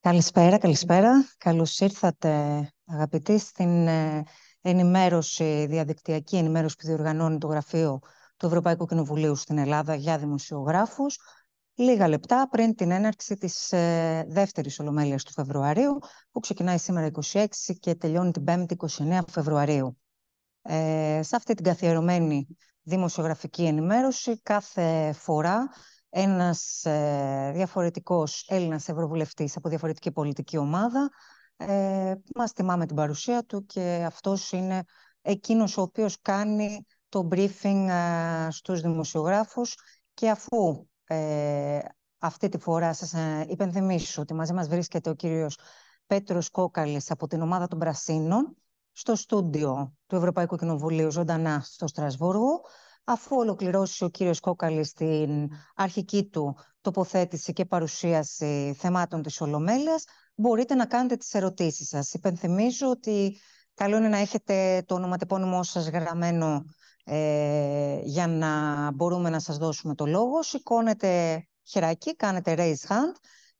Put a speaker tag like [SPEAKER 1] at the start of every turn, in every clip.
[SPEAKER 1] Καλησπέρα, καλησπέρα. Καλώς ήρθατε αγαπητοί στην ε, ενημέρωση, διαδικτυακή ενημέρωση που διοργανώνει το Γραφείο του Ευρωπαϊκού Κοινοβουλίου στην Ελλάδα για δημοσιογράφους. Λίγα λεπτά πριν την έναρξη της ε, δεύτερης ολομέλειας του Φεβρουαρίου που ξεκινάει σήμερα 26 και τελειώνει την 5η 29 Φεβρουαρίου. Ε, σε αυτή την καθιερωμένη δημοσιογραφική ενημέρωση κάθε φορά ένας ε, διαφορετικός Έλληνας Ευρωβουλευτής από διαφορετική πολιτική ομάδα. Ε, μας την παρουσία του και αυτός είναι εκείνος ο οποίος κάνει το briefing ε, στους δημοσιογράφους και αφού ε, αυτή τη φορά σας ε, υπενθυμίσω ότι μαζί μας βρίσκεται ο κύριος Πέτρος Κόκαλης από την ομάδα των Πρασίνων στο στούντιο του Ευρωπαϊκού Κοινοβουλίου ζωντανά στο Στρασβούργο αφού ολοκληρώσει ο κύριος Κόκαλης την αρχική του τοποθέτηση και παρουσίαση θεμάτων της Ολομέλειας, μπορείτε να κάνετε τις ερωτήσεις σας. Υπενθυμίζω ότι καλό είναι να έχετε το ονοματεπώνυμό σας γραμμένο ε, για να μπορούμε να σας δώσουμε το λόγο. Σηκώνετε χεράκι, κάνετε raise hand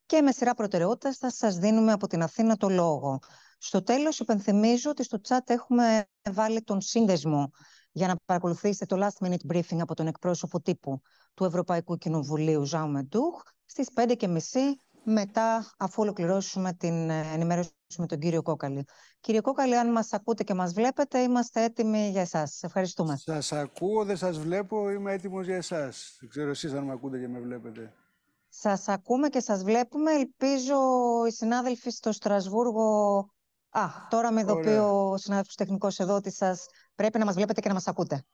[SPEAKER 1] και με σειρά προτεραιότητας θα σας δίνουμε από την Αθήνα το λόγο. Στο τέλος υπενθυμίζω ότι στο chat έχουμε βάλει τον σύνδεσμο για να παρακολουθήσετε το last minute briefing από τον εκπρόσωπο τύπου του Ευρωπαϊκού Κοινοβουλίου, Ζάου Μεντούχ, στις 5.30 μετά, αφού ολοκληρώσουμε την ε, ενημέρωση με τον κύριο Κόκαλη. Κύριε Κόκαλη, αν μας ακούτε και μας βλέπετε, είμαστε έτοιμοι για εσάς. Ευχαριστούμε. Σας
[SPEAKER 2] ακούω, δεν σας βλέπω, είμαι έτοιμος για εσάς. Δεν ξέρω εσείς αν με ακούτε και με βλέπετε.
[SPEAKER 1] Σας ακούμε και σας βλέπουμε. Ελπίζω οι συνάδελφοι στο Στρασβούργο... Α, τώρα με ειδοποιεί ο συνάδελφος τεχνικός εδώ ότι σας πρέπει να μας βλέπετε και να μας ακούτε.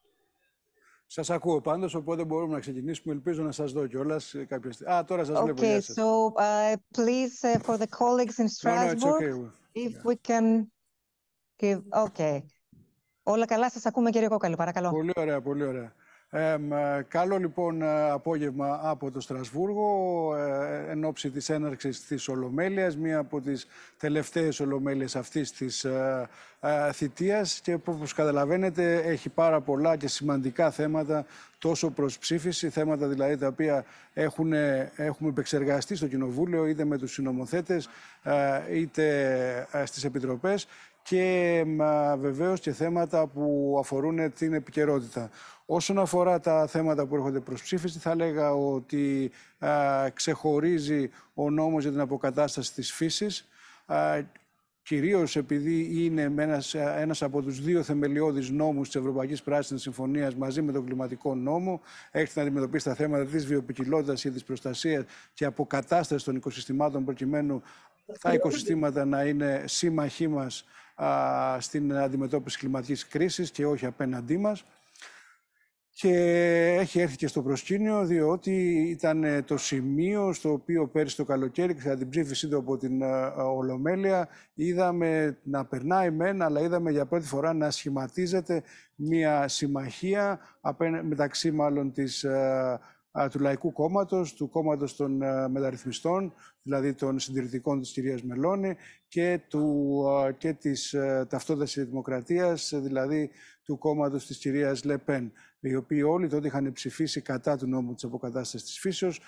[SPEAKER 2] Σας ακούω πάντως, οπότε μπορούμε να ξεκινήσουμε. Ελπίζω να σας δω κιόλας ε, κάποια στιγμή. Α, τώρα σας okay, βλέπω. Okay, so
[SPEAKER 1] uh, please uh, for the colleagues in Strasbourg, no, no, okay. if we can give... Okay. Όλα καλά, σας ακούμε κύριε Κόκαλη, παρακαλώ. Πολύ
[SPEAKER 2] ωραία, πολύ ωραία. Ε, καλό λοιπόν ε, απόγευμα από το Στρασβούργο ε, εν ώψη της έναρξης της Ολομέλειας, μία από τις τελευταίες Ολομέλειες αυτής της ε, ε θητείας και όπως καταλαβαίνετε έχει πάρα πολλά και σημαντικά θέματα τόσο προς ψήφιση, θέματα δηλαδή τα οποία έχουν, έχουμε επεξεργαστεί στο Κοινοβούλιο είτε με τους συνομοθέτες είτε στις Επιτροπές και βεβαίως και θέματα που αφορούν την επικαιρότητα. Όσον αφορά τα θέματα που έρχονται προς ψήφιση, θα λέγα ότι ξεχωρίζει ο νόμος για την αποκατάσταση της φύσης, α, κυρίως επειδή είναι ένας, ένας από τους δύο θεμελιώδεις νόμους της Ευρωπαϊκής Πράσινης Συμφωνίας μαζί με τον κλιματικό νόμο, έχει να αντιμετωπίσει τα θέματα της βιοποικιλότητας ή της προστασίας και αποκατάστασης των οικοσυστημάτων προκειμένου τα οικοσυστήματα να είναι σύμμαχοί μας στην αντιμετώπιση κλιματικής κρίσης και όχι απέναντί μας. Και έχει έρθει και στο προσκήνιο, διότι ήταν ε, το σημείο στο οποίο πέρσι το καλοκαίρι, κατά την ψήφισή του από την ε, Ολομέλεια, είδαμε να περνάει μένα, αλλά είδαμε για πρώτη φορά να σχηματίζεται μια συμμαχία μεταξύ μάλλον της ε, του Λαϊκού κόμματος, του Κόμματος των ε, Μεταρρυθμιστών, δηλαδή των συντηρητικών της κυρίας Μελώνη και, του, ε, και της ε, Ταυτότητας δηλαδή του κόμματος της κυρίας Λεπέν οι οποίοι όλοι τότε είχαν ψηφίσει κατά του νόμου της αποκατάστασης της φύσεως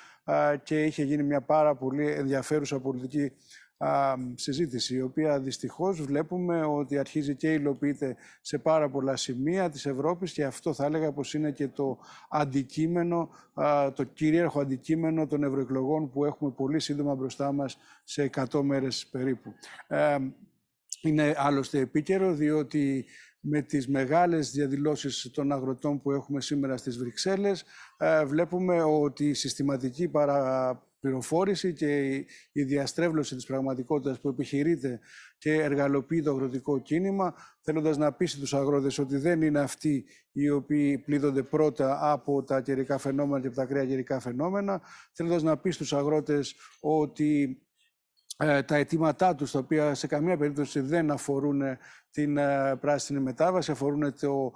[SPEAKER 2] και είχε γίνει μια πάρα πολύ ενδιαφέρουσα πολιτική συζήτηση, η οποία δυστυχώς βλέπουμε ότι αρχίζει και υλοποιείται σε πάρα πολλά σημεία της Ευρώπης και αυτό θα έλεγα πως είναι και το αντικείμενο, το κυρίαρχο αντικείμενο των ευρωεκλογών που έχουμε πολύ σύντομα μπροστά μας σε 100 μέρες περίπου. Ε, είναι άλλωστε επίκαιρο διότι με τις μεγάλες διαδηλώσεις των αγροτών που έχουμε σήμερα στις Βρυξέλλες, ε, βλέπουμε ότι η συστηματική παραπληροφόρηση και η διαστρέβλωση της πραγματικότητας που επιχειρείται και εργαλοποιεί το αγροτικό κίνημα, θέλοντας να πείσει τους αγρότες ότι δεν είναι αυτοί οι οποίοι πλήττονται πρώτα από τα καιρικά φαινόμενα και τα καιρικά φαινόμενα, θέλοντας να πείσει τους αγρότες ότι ε, τα αιτήματά τους, τα οποία σε καμία περίπτωση δεν αφορούν ε, την ε, πράσινη μετάβαση, αφορούν το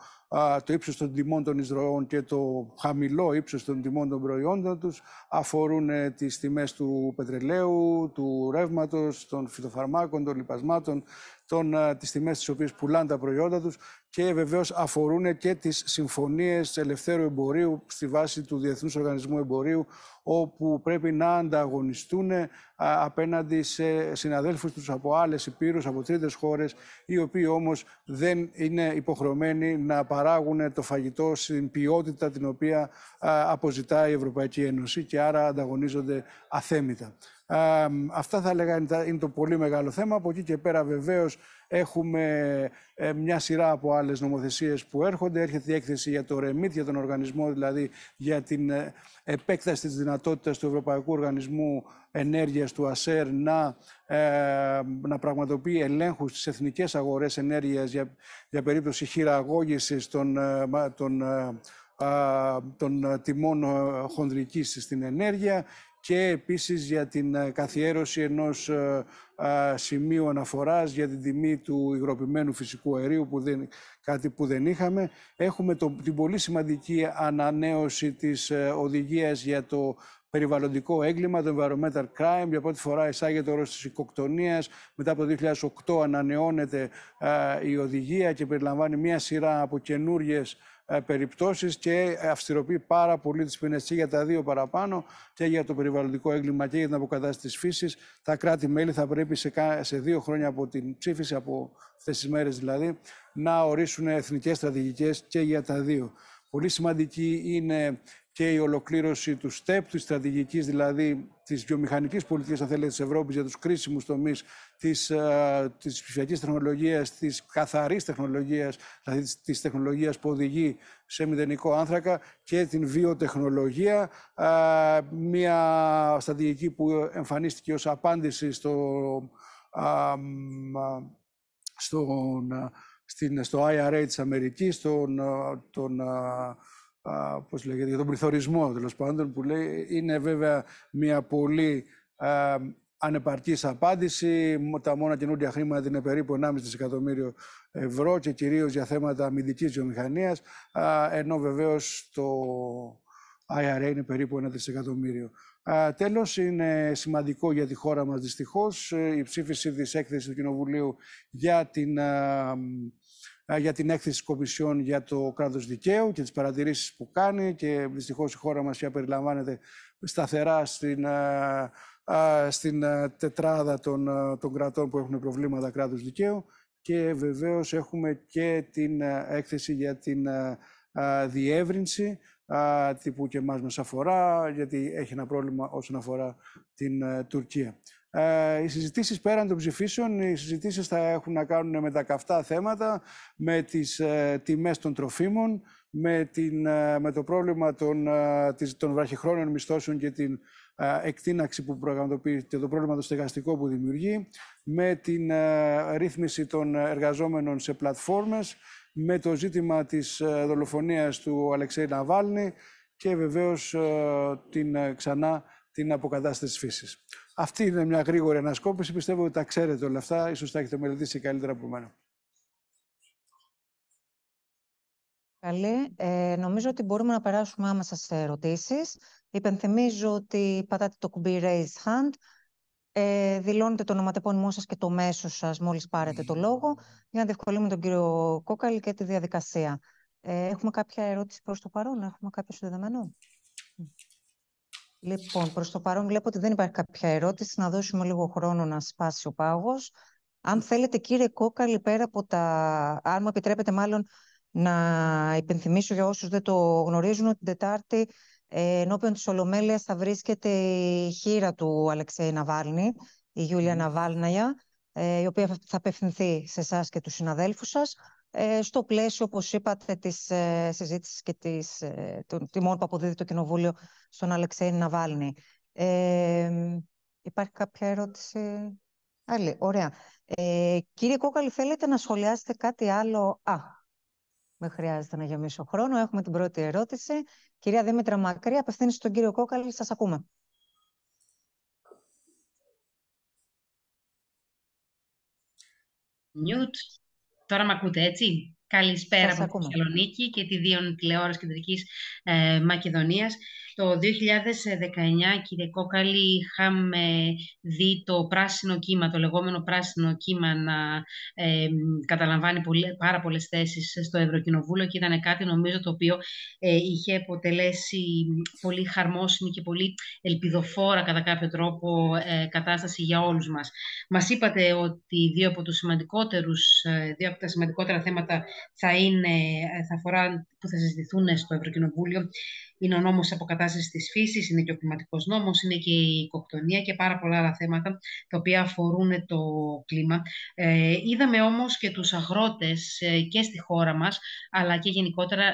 [SPEAKER 2] το ύψος των τιμών των εισρωών και το χαμηλό ύψος των τιμών των προϊόντων τους αφορούν ε, τις τιμές του πετρελαίου, του ρεύματος, των φυτοφαρμάκων, των λιπασμάτων, των, ε, τις τιμές τις οποίες πουλάνε τα προϊόντα τους και βεβαίως αφορούν ε, και τις συμφωνίες ελευθέρου εμπορίου στη βάση του Διεθνούς Οργανισμού Εμπορίου όπου πρέπει να ανταγωνιστούν απέναντι σε συναδέλφους τους από άλλες υπήρους, από τρίτες χώρες οι οποίοι όμως δεν είναι υποχρεωμένοι να παράγουν το φαγητό στην ποιότητα την οποία αποζητά η Ευρωπαϊκή Ένωση και άρα ανταγωνίζονται αθέμητα αυτά θα έλεγα είναι το πολύ μεγάλο θέμα. Από εκεί και πέρα βεβαίως έχουμε ε, μια σειρά από άλλες νομοθεσίες που έρχονται. Έρχεται η έκθεση για το REMIT, για τον οργανισμό δηλαδή για την ε, επέκταση της δυνατότητας του Ευρωπαϊκού Οργανισμού Ενέργειας του ΑΣΕΡ να, ε, να πραγματοποιεί ελέγχους στις εθνικές αγορές ενέργειας για, για περίπτωση χειραγώγησης των, των τιμών χονδρικής στην ενέργεια και επίσης για την ε, καθιέρωση ενός ε, σημείου αναφοράς για την τιμή του υγροποιημένου φυσικού αερίου, που δεν, κάτι που δεν είχαμε. Έχουμε το, την πολύ σημαντική ανανέωση της ε, οδηγίας για το περιβαλλοντικό έγκλημα, το environmental crime. Για πρώτη φορά εισάγεται ο όρος της οικοκτονίας. Μετά από το 2008 ανανεώνεται η οδηγία και περιλαμβάνει μια σειρά από καινούριε ε, περιπτώσεις και αυστηροποιεί πάρα πολύ τις ποινές και για τα δύο παραπάνω και για το περιβαλλοντικό έγκλημα και για την αποκατάσταση της φύσης. Τα κράτη-μέλη θα πρέπει σε δύο χρόνια από την ψήφιση, από αυτές τις μέρες δηλαδή, να ορίσουν εθνικές στρατηγικές και για τα δύο. Πολύ σημαντική είναι και η ολοκλήρωση του ΣΤΕΠ, της στρατηγικής δηλαδή της βιομηχανικής πολιτικής, αν της Ευρώπης για τους κρίσιμους τομείς της της ε, ψηφιακής τεχνολογίας, της καθαρής τεχνολογίας, δηλαδή της τεχνολογίας που οδηγεί σε μηδενικό άνθρακα και την βιοτεχνολογία. Ε, μια στρατηγική που εμφανίστηκε ως απάντηση στο. Ε, στο IRA της Αμερικής, στον, τον, λέγεται, για τον πληθωρισμό τέλος πάντων που λέει είναι βέβαια μια πολύ α, ανεπαρκής απάντηση. Τα μόνα καινούργια χρήματα είναι περίπου 1,5 δισεκατομμύριο ευρώ και κυρίως για θέματα αμυντικής βιομηχανίας, ενώ βεβαίως το IRA είναι περίπου 1 δισεκατομμύριο. Τέλος είναι σημαντικό για τη χώρα μας δυστυχώς. Ε, η ψήφιση της έκθεσης του Κοινοβουλίου για την για την έκθεση της Κομισιόν για το κράτος δικαίου και τις παρατηρήσεις που κάνει και δυστυχώς η χώρα μας πια περιλαμβάνεται σταθερά στην, στην τετράδα των, των κρατών που έχουν προβλήματα κράτους δικαίου και βεβαίως έχουμε και την έκθεση για την διεύρυνση που και εμάς μας αφορά γιατί έχει ένα πρόβλημα όσον αφορά την Τουρκία. Ε, οι συζητήσεις πέραν των ψηφίσεων, οι συζητήσεις θα έχουν να κάνουν με τα καυτά θέματα, με τις ε, τιμές των τροφίμων, με, την, ε, με το πρόβλημα των, ε, των βραχυχρόνων μισθώσεων και την εκτείναξη που το πρόβλημα το στεγαστικό που δημιουργεί, με την ρύθμιση των εργαζόμενων σε πλατφόρμες, με το ζήτημα της δολοφονίας του Αλεξέη Ναβάλνη και βεβαίως την, ξανά την αποκατάσταση της αυτή είναι μια γρήγορη ανασκόπηση. Πιστεύω ότι τα ξέρετε όλα αυτά. Ίσως τα έχετε μελετήσει καλύτερα από μένα.
[SPEAKER 1] Καλή. Ε, νομίζω ότι μπορούμε να περάσουμε άμεσα σε ερωτήσεις. Υπενθυμίζω ότι πατάτε το κουμπί Raise Hand. Ε, δηλώνετε το ονοματεπώνυμό σας και το μέσο σας μόλις πάρετε το λόγο για να διευκολύνουμε τον κύριο Κόκαλη και τη διαδικασία. Ε, έχουμε κάποια ερώτηση προς το παρόν, έχουμε κάποιο συνδεδεμένο. Λοιπόν, προς το παρόν βλέπω ότι δεν υπάρχει κάποια ερώτηση. Να δώσουμε λίγο χρόνο να σπάσει ο πάγος. Αν θέλετε, κύριε Κόκαλη, πέρα από τα... Αν μου επιτρέπετε μάλλον να υπενθυμίσω για όσους δεν το γνωρίζουν ότι την Τετάρτη ε, ενώπιον της ολομέλειας θα βρίσκεται η χείρα του Αλεξέη Ναβάλνη, η Γιούλια Ναβάλναγια, ε, η οποία θα απευθυνθεί σε εσάς και τους συναδέλφους σας. Ε, στο πλαίσιο, όπως είπατε, της ε, συζήτησης και της, ε, των τιμών που αποδίδει το Κοινοβούλιο στον Αλεξέη Ναβάλνη. Ε, υπάρχει κάποια ερώτηση? Άλλη, ωραία. Ε, κύριε Κόκαλη, θέλετε να σχολιάσετε κάτι άλλο. Α, με χρειάζεται να γεμίσω χρόνο. Έχουμε την πρώτη ερώτηση. Κυρία Δήμητρα Μακρύ, απευθύνει στον κύριο Κόκαλη. Σας ακούμε.
[SPEAKER 3] Τώρα με ακούτε, έτσι. Καλησπέρα από τη Θεσσαλονίκη και τη Δίων Τηλεόραση Κεντρικής ε, Μακεδονίας. Το 2019, κύριε Κόκαλη, είχαμε δει το πράσινο κύμα, το λεγόμενο πράσινο κύμα να ε, καταλαμβάνει πάρα πολλές θέσεις στο Ευρωκοινοβούλιο και ήταν κάτι νομίζω το οποίο ε, είχε αποτελέσει πολύ χαρμόσυνη και πολύ ελπιδοφόρα κατά κάποιο τρόπο ε, κατάσταση για όλους μας. Μας είπατε ότι δύο από, τους σημαντικότερους, δύο από τα σημαντικότερα θέματα θα, είναι, θα αφορά, που θα συζητηθούν στο Ευρωκοινοβούλιο είναι ο νόμος αποκατάστασης της φύσης, είναι και ο κλιματικός νόμος, είναι και η οικοκτονία και πάρα πολλά άλλα θέματα τα οποία αφορούν το κλίμα. Ε, είδαμε όμως και τους αγρότες ε, και στη χώρα μας, αλλά και γενικότερα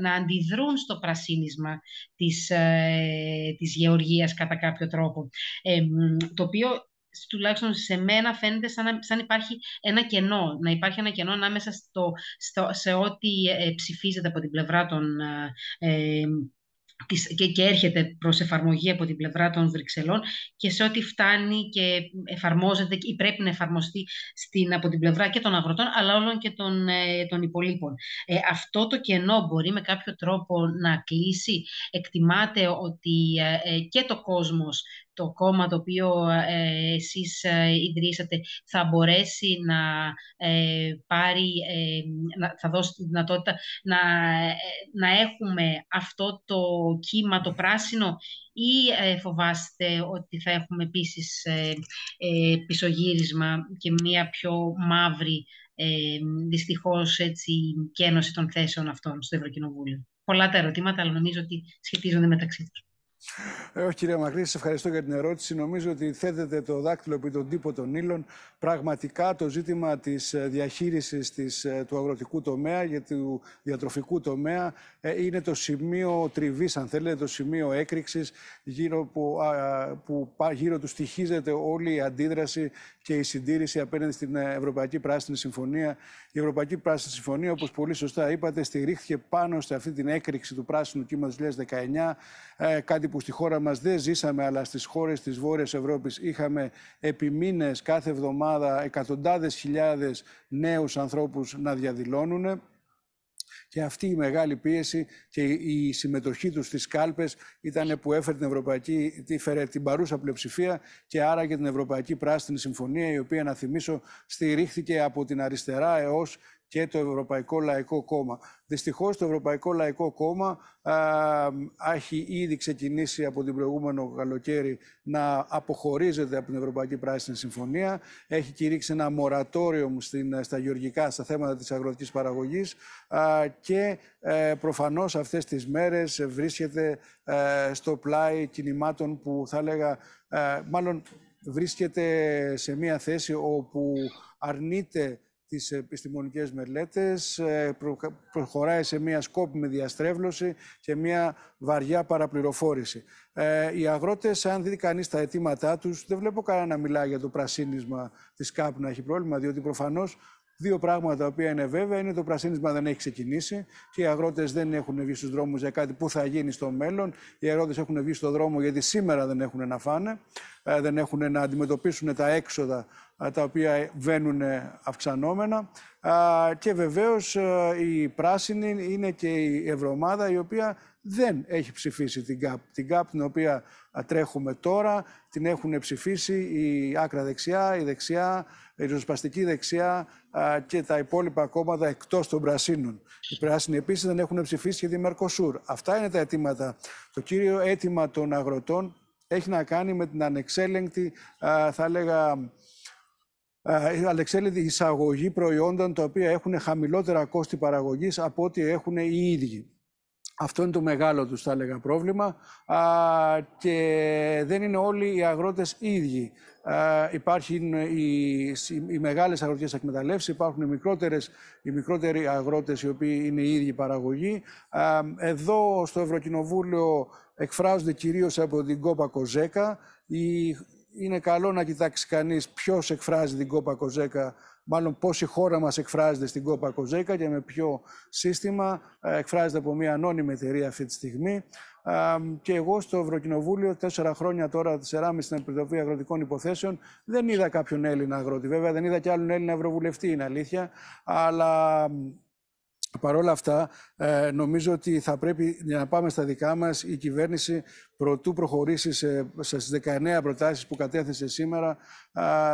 [SPEAKER 3] να, αντιδρούν στο πρασίνισμα της, ε, της γεωργίας κατά κάποιο τρόπο, το οποίο τουλάχιστον σε μένα φαίνεται σαν, σαν υπάρχει ένα κενό, να υπάρχει ένα κενό ανάμεσα στο, στο, σε ό,τι ε, ψηφίζεται από την πλευρά των ε, ε, και, και έρχεται προς εφαρμογή από την πλευρά των Βρυξελών και σε ό,τι φτάνει και εφαρμόζεται ή πρέπει να εφαρμοστεί στην, από την πλευρά και των αγροτών αλλά όλων και των, ε, των υπολείπων. Ε, αυτό το κενό μπορεί με κάποιο τρόπο να κλείσει. Εκτιμάται ότι και το κόσμος το κόμμα το οποίο ε, εσείς ε, ιδρύσατε θα μπορέσει να ε, πάρει, ε, να, θα δώσει τη δυνατότητα να, να έχουμε αυτό το κύμα το πράσινο ή φοβάστε ότι θα έχουμε επίσης πισωγύρισμα και μία πιο μαύρη ε, δυστυχώς έτσι, κένωση των θέσεων αυτών στο Ευρωκοινοβούλιο. Πολλά τα ερωτήματα, αλλά νομίζω ότι σχετίζονται μεταξύ τους.
[SPEAKER 2] Ε, όχι, κύριε Μακρύς, σα ευχαριστώ για την ερώτηση. Νομίζω ότι θέτεται το δάκτυλο επί τον τύπο των ύλων. Πραγματικά το ζήτημα της ε, διαχείρισης ε, του αγροτικού τομέα και του διατροφικού τομέα είναι το σημείο τριβής, αν θέλετε, το σημείο έκρηξης γύρω, που, που γύρω του στοιχίζεται όλη η αντίδραση και η συντήρηση απέναντι στην Ευρωπαϊκή Πράσινη Συμφωνία. Η Ευρωπαϊκή Πράσινη Συμφωνία, όπως πολύ σωστά είπατε, στηρίχθηκε πάνω σε αυτή την έκρηξη του πράσινου κύματος 2019. Κάτι που στη χώρα μας δεν ζήσαμε, αλλά στις χώρες της Βόρειας Ευρώπης είχαμε επί μήνες, κάθε εβδομάδα εκατοντάδες χιλιάδες νέους ανθρώπους να διαδηλώνουν. Και αυτή η μεγάλη πίεση και η συμμετοχή τους στις κάλπες ήταν που έφερε την, Ευρωπαϊκή, τη την παρούσα πλειοψηφία και άρα και την Ευρωπαϊκή Πράσινη Συμφωνία, η οποία, να θυμίσω, στηρίχθηκε από την αριστερά έως και το Ευρωπαϊκό Λαϊκό Κόμμα. Δυστυχώς το Ευρωπαϊκό Λαϊκό Κόμμα α, έχει ήδη ξεκινήσει από την προηγούμενο καλοκαίρι να αποχωρίζεται από την Ευρωπαϊκή Πράσινη Συμφωνία. Έχει κηρύξει ένα μορατόριο στα γεωργικά, στα θέματα της αγροτικής παραγωγής και ε, προφανώς αυτές τις μέρες βρίσκεται ε, στο πλάι κινημάτων που θα λέγα, ε, μάλλον βρίσκεται σε μια θέση όπου αρνείται τις επιστημονικές μελέτες, ε, προχωράει σε μια σκόπιμη διαστρέβλωση και μια βαριά παραπληροφόρηση. Ε, οι αγρότες, αν δει κανείς τα αιτήματά τους, δεν βλέπω κανένα να μιλάει για το πρασίνισμα της ΚΑΠ να έχει πρόβλημα, διότι προφανώς Δύο πράγματα τα οποία είναι βέβαια είναι το πρασίνισμα δεν έχει ξεκινήσει και οι αγρότες δεν έχουν βγει στους δρόμους για κάτι που θα γίνει στο μέλλον. Οι αγρότες έχουν βγει στον δρόμο γιατί σήμερα δεν έχουν να φάνε, ε, δεν έχουν να αντιμετωπίσουν τα έξοδα ε, τα οποία βαίνουν αυξανόμενα. Και βεβαίως ε, η πράσινη είναι και η ευρωμάδα η οποία δεν έχει ψηφίσει την ΚΑΠ. Την ΚΑΠ την οποία τρέχουμε τώρα την έχουν ψηφίσει η άκρα δεξιά, η δεξιά, η ριζοσπαστική δεξιά και τα υπόλοιπα κόμματα εκτός των πρασίνων. Οι πράσινοι επίσης δεν έχουν ψηφίσει και τη Μερκοσούρ. Αυτά είναι τα αιτήματα. Το κύριο αίτημα των αγροτών έχει να κάνει με την ανεξέλεγκτη, θα έλεγα, ανεξέλεγκτη εισαγωγή προϊόντων τα οποία έχουν χαμηλότερα κόστη παραγωγής από ό,τι έχουν οι ίδιοι. Αυτό είναι το μεγάλο τους, θα έλεγα, πρόβλημα και δεν είναι όλοι οι αγρότες ίδιοι. Α, υπάρχουν οι, οι μεγάλες αγροτικές εκμεταλλεύσεις, υπάρχουν οι, μικρότερες, οι μικρότεροι αγρότες οι οποίοι είναι οι ίδιοι παραγωγοί. εδώ στο Ευρωκοινοβούλιο εκφράζονται κυρίως από την κόπα Κοζέκα. Η, είναι καλό να κοιτάξει κανείς ποιος εκφράζει την κόπα Κοζέκα μάλλον πώς η χώρα μας εκφράζεται στην Κόπα Κοζέκα και με ποιο σύστημα. Ε, εκφράζεται από μια ανώνυμη εταιρεία αυτή τη στιγμή. Ε, και εγώ στο Ευρωκοινοβούλιο, τέσσερα χρόνια τώρα, τεσσεράμιση στην Επιτροπή Αγροτικών Υποθέσεων, δεν είδα κάποιον Έλληνα αγρότη. Βέβαια, δεν είδα και άλλον Έλληνα Ευρωβουλευτή, είναι αλήθεια. Αλλά Παρ' όλα αυτά, ε, νομίζω ότι θα πρέπει για να πάμε στα δικά μας. Η κυβέρνηση, προτού προχωρήσει σε, στις 19 προτάσεις που κατέθεσε σήμερα,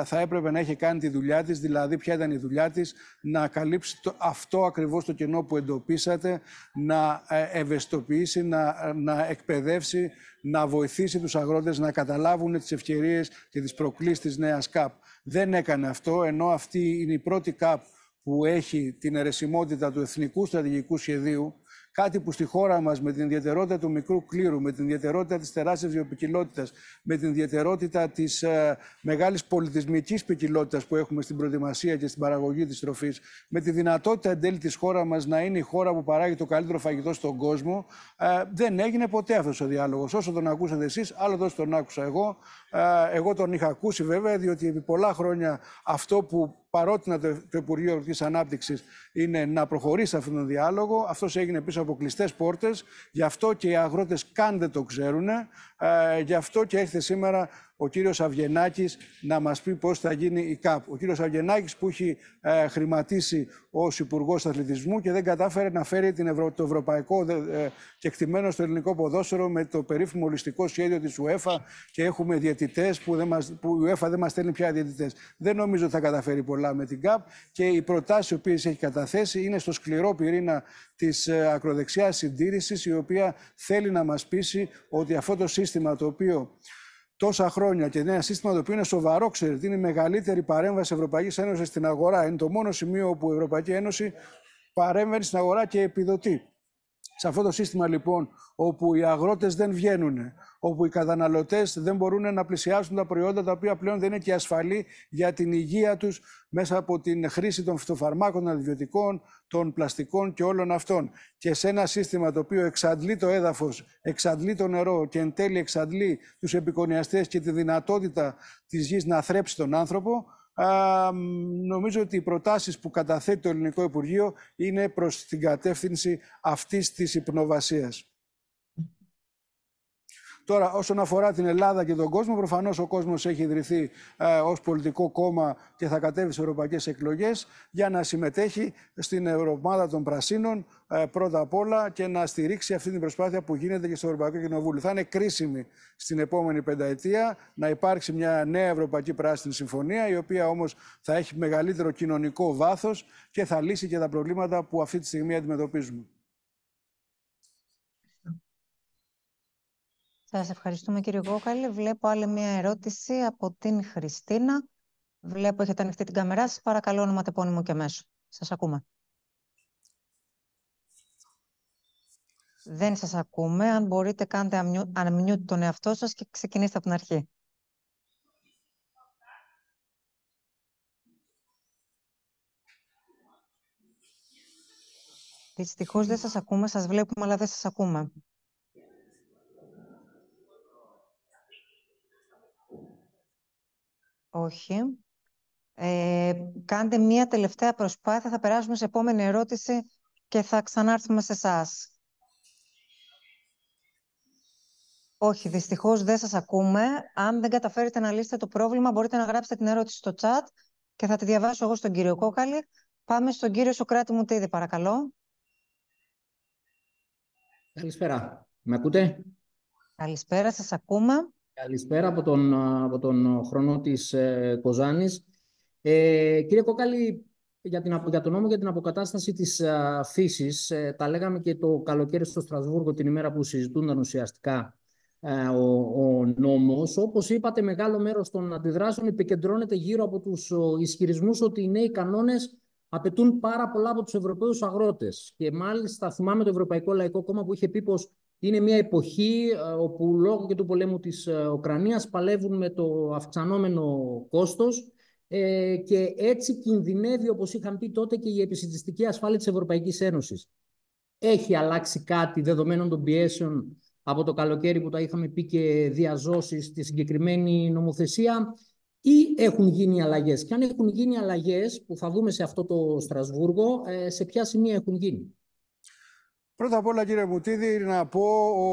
[SPEAKER 2] θα έπρεπε να έχει κάνει τη δουλειά της, δηλαδή ποια ήταν η δουλειά της, να καλύψει το, αυτό ακριβώς το κενό που εντοπίσατε, να ε, ευαισθητοποιήσει, να, να εκπαιδεύσει, να βοηθήσει τους αγρότες να καταλάβουν τις ευκαιρίες και τις προκλήσεις της νέας ΚΑΠ. Δεν έκανε αυτό, ενώ αυτή είναι η πρώτη ΚΑΠ που έχει την αιρεσιμότητα του Εθνικού Στρατηγικού Σχεδίου, κάτι που στη χώρα μας με την ιδιαιτερότητα του μικρού κλήρου, με την ιδιαιτερότητα της τεράστιας βιοποικιλότητας, με την ιδιαιτερότητα της ε, μεγάλης πολιτισμικής ποικιλότητας που έχουμε στην προετοιμασία και στην παραγωγή της τροφής, με τη δυνατότητα εν τέλει της χώρας μας να είναι η χώρα που παράγει το καλύτερο φαγητό στον κόσμο, ε, δεν έγινε ποτέ αυτός ο διάλογος. Όσο τον ακούσατε εσείς, άλλο τόσο τον άκουσα εγώ. Ε, εγώ τον είχα ακούσει βέβαια, διότι επί πολλά χρόνια αυτό που παρότι το, το Υπουργείο Ελληνική Ανάπτυξης είναι να προχωρήσει αυτόν τον διάλογο. Αυτός έγινε πίσω από κλειστές πόρτες. Γι' αυτό και οι αγρότες καν δεν το ξέρουν. Ε, γι' αυτό και έρχεται σήμερα ο κύριος Αυγενάκης να μας πει πώς θα γίνει η ΚΑΠ. Ο κύριος Αυγενάκης που έχει ε, χρηματίσει ως υπουργός Αθλητισμού και δεν κατάφερε να φέρει την Ευρω... το ευρωπαϊκό ε, κεκτημένο στο ελληνικό ποδόσφαιρο με το περίφημο ολιστικό σχέδιο της UEFA και έχουμε διαιτητές που, δεν μας... που η UEFA δεν μας στέλνει πια διαιτητές. Δεν νομίζω ότι θα καταφέρει πολλά με την ΚΑΠ και οι προτάσεις οι έχει καταθέσει είναι στο σκληρό πυρήνα της ε, ακροδεξιάς συντήρησης η οποία θέλει να μας πείσει ότι αυτό το σύστημα το οποίο τόσα χρόνια και ένα σύστημα το οποίο είναι σοβαρό, ξέρετε, είναι η μεγαλύτερη παρέμβαση Ευρωπαϊκής Ένωσης στην αγορά. Είναι το μόνο σημείο όπου η Ευρωπαϊκή Ένωση παρέμβαίνει στην αγορά και επιδοτεί. Σε αυτό το σύστημα λοιπόν, όπου οι αγρότες δεν βγαίνουν, όπου οι καταναλωτές δεν μπορούν να πλησιάσουν τα προϊόντα τα οποία πλέον δεν είναι και ασφαλή για την υγεία τους μέσα από την χρήση των φυτοφαρμάκων, των αντιβιωτικών, των πλαστικών και όλων αυτών. Και σε ένα σύστημα το οποίο εξαντλεί το έδαφος, εξαντλεί το νερό και εν τέλει εξαντλεί τους επικονιαστές και τη δυνατότητα της γης να θρέψει τον άνθρωπο, νομίζω ότι οι προτάσεις που καταθέτει το Ελληνικό Υπουργείο είναι προς την κατεύθυνση αυτής της υπνοβασίας. Τώρα, όσον αφορά την Ελλάδα και τον κόσμο, προφανώς ο κόσμος έχει ιδρυθεί ε, ως πολιτικό κόμμα και θα κατέβει σε ευρωπαϊκές εκλογές για να συμμετέχει στην Ευρωομάδα των Πρασίνων ε, πρώτα απ' όλα και να στηρίξει αυτή την προσπάθεια που γίνεται και στο Ευρωπαϊκό Κοινοβούλιο. Θα είναι κρίσιμη στην επόμενη πενταετία να υπάρξει μια νέα Ευρωπαϊκή Πράσινη Συμφωνία, η οποία όμως θα έχει μεγαλύτερο κοινωνικό βάθος και θα λύσει και τα προβλήματα που αυτή τη στιγμή αντιμετωπίζουμε.
[SPEAKER 1] Σας ευχαριστούμε κύριε Γκόκαλη. Βλέπω άλλη μια ερώτηση από την Χριστίνα. Βλέπω έχετε ανοιχτή την καμερά σας. Παρακαλώ όνομα τεπώνυμο και μέσο. Σας ακούμε. Δεν σας ακούμε. Αν μπορείτε κάντε unmute τον εαυτό σας και ξεκινήστε από την αρχή. Δυστυχώς δεν σας ακούμε. Σας βλέπουμε αλλά δεν σας ακούμε. Όχι. Ε, κάντε μία τελευταία προσπάθεια, θα περάσουμε σε επόμενη ερώτηση και θα ξανάρθουμε σε εσάς. Όχι, δυστυχώς δεν σας ακούμε. Αν δεν καταφέρετε να λύσετε το πρόβλημα, μπορείτε να γράψετε την ερώτηση στο chat και θα τη διαβάσω εγώ στον κύριο Κόκαλη. Πάμε στον κύριο Σοκράτη Μουτίδη, παρακαλώ.
[SPEAKER 4] Καλησπέρα. Με ακούτε? Καλησπέρα, σας ακούμε. Καλησπέρα από τον, από τον χρονό της ε, Κοζάνης. Ε, κύριε Κόκαλη, για, την, για τον νόμο για την αποκατάσταση της φύση, ε, φύσης, ε, τα λέγαμε και το καλοκαίρι στο Στρασβούργο την ημέρα που συζητούνταν ουσιαστικά ε, ο, ο νόμος. Όπως είπατε, μεγάλο μέρος των αντιδράσεων επικεντρώνεται γύρω από τους ισχυρισμούς ότι οι νέοι κανόνες απαιτούν πάρα πολλά από τους Ευρωπαίους αγρότες. Και μάλιστα θυμάμαι το Ευρωπαϊκό Λαϊκό Κόμμα που είχε πει πως είναι μια εποχή ε, όπου λόγω και του πολέμου της ε, Ουκρανίας παλεύουν με το αυξανόμενο κόστος ε, και έτσι κινδυνεύει, όπως είχαν πει τότε, και η επιστημιστική ασφάλεια της Ευρωπαϊκής Ένωσης. Έχει αλλάξει κάτι δεδομένων των πιέσεων από το καλοκαίρι που τα είχαμε πει και διαζώσεις στη συγκεκριμένη νομοθεσία ή έχουν γίνει αλλαγές. Και αν έχουν γίνει αλλαγές, που θα δούμε σε αυτό το Στρασβούργο, σε ποια σημεία έχουν γίνει. Πρώτα απ' όλα,
[SPEAKER 2] κύριε Μουτίδη, να πω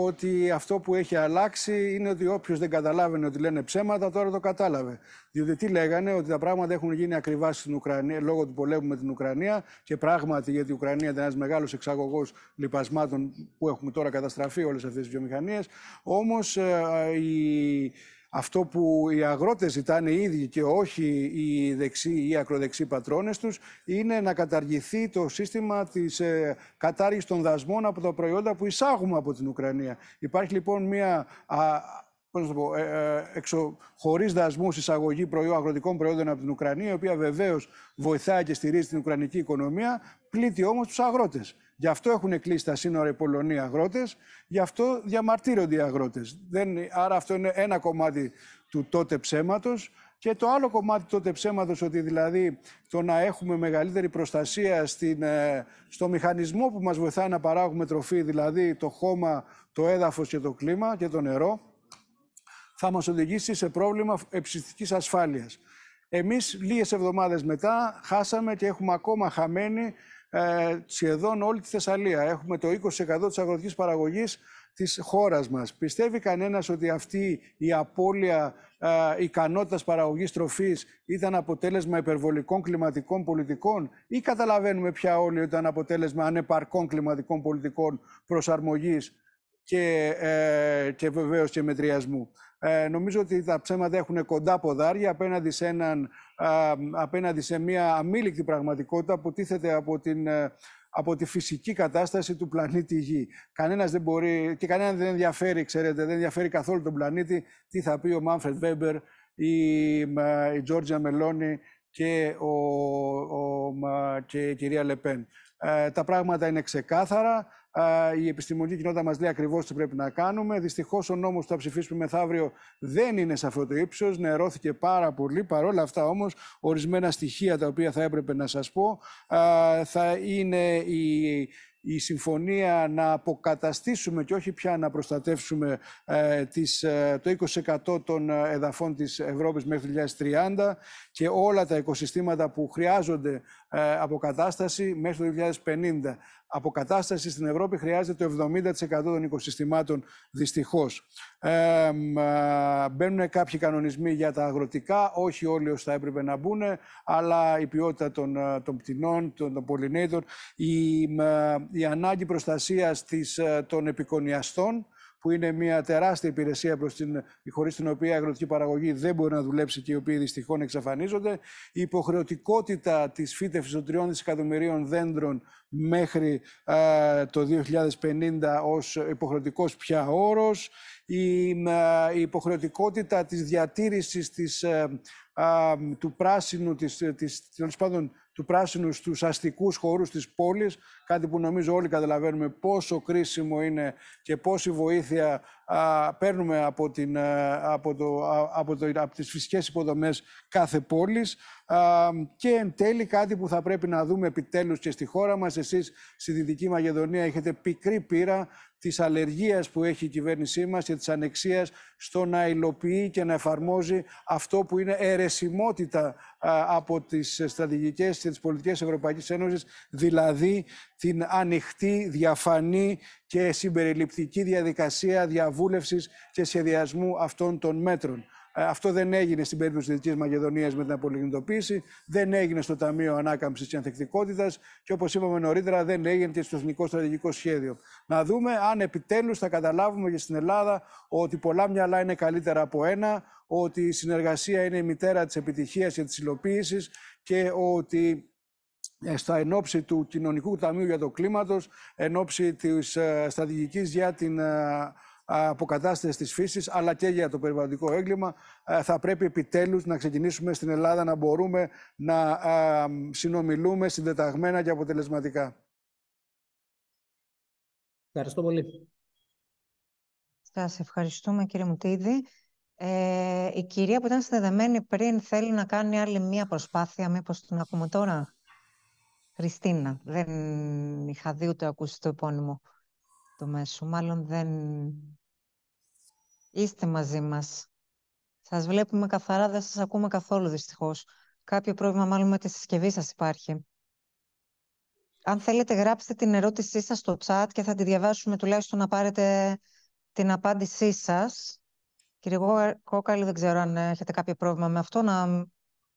[SPEAKER 2] ότι αυτό που έχει αλλάξει είναι ότι όποιος δεν καταλάβαινε ότι λένε ψέματα, τώρα το κατάλαβε. Διότι τι λέγανε, ότι τα πράγματα έχουν γίνει ακριβά στην Ουκρανία λόγω του πολέμου με την Ουκρανία και πράγματι γιατί η Ουκρανία ήταν ένας μεγάλος εξαγωγός λιπασμάτων που έχουμε τώρα καταστραφεί όλες αυτές τις βιομηχανίες. Όμως ε, ε, η αυτό που οι αγρότες ζητάνε οι ίδιοι και όχι οι δεξί ή ακροδεξί πατρόνες τους είναι να καταργηθεί το σύστημα της ε, κατάργησης των δασμών από τα προϊόντα που εισάγουμε από την Ουκρανία. Υπάρχει λοιπόν μια α, πώς πω, ε, ε εισαγωγή αγροτικών προϊόντων από την Ουκρανία, η οποία βεβαίως βοηθάει και στηρίζει την Ουκρανική οικονομία, πλήττει όμως τους αγρότες. Γι' αυτό έχουν κλείσει τα σύνορα οι Πολωνοί αγρότες, γι' αυτό διαμαρτύρονται οι αγρότες. Άρα, αυτό είναι ένα κομμάτι του τότε ψέματος. Και το άλλο κομμάτι τότε ψέματος ότι δηλαδή το να έχουμε μεγαλύτερη προστασία στην, ε, στο μηχανισμό που μας βοηθάει να παράγουμε τροφή, δηλαδή το χώμα, το έδαφος και το κλίμα και το νερό, θα μας οδηγήσει σε πρόβλημα εψιστικής ασφάλειας. Εμείς λίγες εβδομάδες μετά χάσαμε και έχουμε ακόμα χαμένη ε, σχεδόν όλη τη Θεσσαλία. Έχουμε το 20% της αγροτικής παραγωγής της χώρας μας. Πιστεύει κανένας ότι αυτή η απώλεια ε, ικανότητας παραγωγής τροφής ήταν αποτέλεσμα υπερβολικών κλιματικών πολιτικών ή καταλαβαίνουμε πια όλοι ότι ήταν αποτέλεσμα ανεπαρκών κλιματικών πολιτικών προσαρμογής και, ε, και βεβαίως και μετριασμού. Ε, νομίζω ότι τα ψέματα έχουν κοντά ποδάρια απέναντι σε έναν απέναντι σε μια αμήλικτη πραγματικότητα που τίθεται από, την, ε, από τη φυσική κατάσταση του πλανήτη Γη. Κανένας δεν μπορεί και κανένα δεν ενδιαφέρει, ξέρετε, δεν ενδιαφέρει καθόλου τον πλανήτη τι θα πει ο Μάνφρεντ Βέμπερ ή η Τζόρτζια Μελώνη και, ο, και η κυρία Λεπέν. τα πράγματα είναι ξεκάθαρα. Η επιστημονική κοινότητα μας λέει ακριβώς τι πρέπει να κάνουμε. Δυστυχώς ο νόμος που θα ψηφίσουμε μεθαύριο δεν είναι σε αυτό το ύψος. Νερώθηκε πάρα πολύ. Παρ' όλα αυτά όμως, ορισμένα στοιχεία τα οποία θα έπρεπε να σας πω θα είναι η η συμφωνία να αποκαταστήσουμε και όχι πια να προστατεύσουμε ε, τις, ε, το 20% των εδαφών της Ευρώπης μέχρι το 2030 και όλα τα οικοσυστήματα που χρειάζονται ε, αποκατάσταση μέχρι το 2050. Αποκατάσταση στην Ευρώπη χρειάζεται το 70% των οικοσυστημάτων, δυστυχώς. Ε, ε, μπαίνουν κάποιοι κανονισμοί για τα αγροτικά, όχι όλοι όσοι θα έπρεπε να μπουν, αλλά η ποιότητα των, ε, των πτηνών, των, των η, η ανάγκη προστασίας της, των επικονιαστών, που είναι μια τεράστια υπηρεσία προς την, χωρίς την οποία η αγροτική παραγωγή δεν μπορεί να δουλέψει και οι οποίοι δυστυχώς εξαφανίζονται. Η υποχρεωτικότητα της φύτευσης των τριών δισεκατομμυρίων δέντρων μέχρι το 2050 ως υποχρεωτικός πια όρος, η, υποχρεωτικότητα της διατήρησης της, ε, του πράσινου, της, ε, της, πάντων, του πράσινου στους αστικούς χώρους της πόλης, κάτι που νομίζω όλοι καταλαβαίνουμε πόσο κρίσιμο είναι και πόση βοήθεια α, παίρνουμε από, την, ε, από, το, από, το, τις φυσικές υποδομές κάθε πόλης και εν τέλει κάτι που θα πρέπει να δούμε επιτέλους και στη χώρα μας. Εσείς στη Δυτική Μαγεδονία έχετε πικρή πείρα της αλλεργίας που έχει η κυβέρνησή μας και της ανεξίας στο να υλοποιεί και να εφαρμόζει αυτό που είναι αιρεσιμότητα από τις στρατηγικές και τις πολιτικές Ευρωπαϊκής Ένωσης, δηλαδή την ανοιχτή, διαφανή και συμπεριληπτική διαδικασία διαβούλευσης και σχεδιασμού αυτών των μέτρων. Ε, αυτό δεν έγινε στην περίπτωση της Δυτικής Μακεδονίας με την απολιγνητοποίηση, δεν έγινε στο Ταμείο Ανάκαμψης και Ανθεκτικότητας και όπως είπαμε νωρίτερα, δεν έγινε και στο Εθνικό Στρατηγικό Σχέδιο. Να δούμε αν επιτέλους θα καταλάβουμε και στην Ελλάδα ότι πολλά μυαλά είναι καλύτερα από ένα, ότι η συνεργασία είναι η μητέρα της επιτυχίας και της υλοποίησης και ότι ε, στα ενόψη του Κοινωνικού Ταμείου για το Κλίματος, ενόψη της ε, στρατηγικής για την ε, αποκατάσταση της φύσης, αλλά και για το περιβαλλοντικό έγκλημα, θα πρέπει επιτέλους να ξεκινήσουμε στην Ελλάδα να μπορούμε να συνομιλούμε συντεταγμένα και αποτελεσματικά. Ευχαριστώ
[SPEAKER 4] πολύ.
[SPEAKER 1] Σας ευχαριστούμε κύριε Μουτίδη. Ε, η κυρία που ήταν συνδεδεμένη πριν θέλει να κάνει άλλη μία προσπάθεια, μήπως την ακούμε τώρα. Χριστίνα. Δεν είχα δει ούτε ακούσει το επώνυμο του μέσου. Μάλλον δεν... Είστε μαζί μας. Σας βλέπουμε καθαρά, δεν σας ακούμε καθόλου δυστυχώς. Κάποιο πρόβλημα μάλλον με τη συσκευή σας υπάρχει. Αν θέλετε γράψτε την ερώτησή σας στο chat και θα τη διαβάσουμε τουλάχιστον να πάρετε την απάντησή σας. Κύριε Κόκαλη, δεν ξέρω αν έχετε κάποιο πρόβλημα με αυτό, να,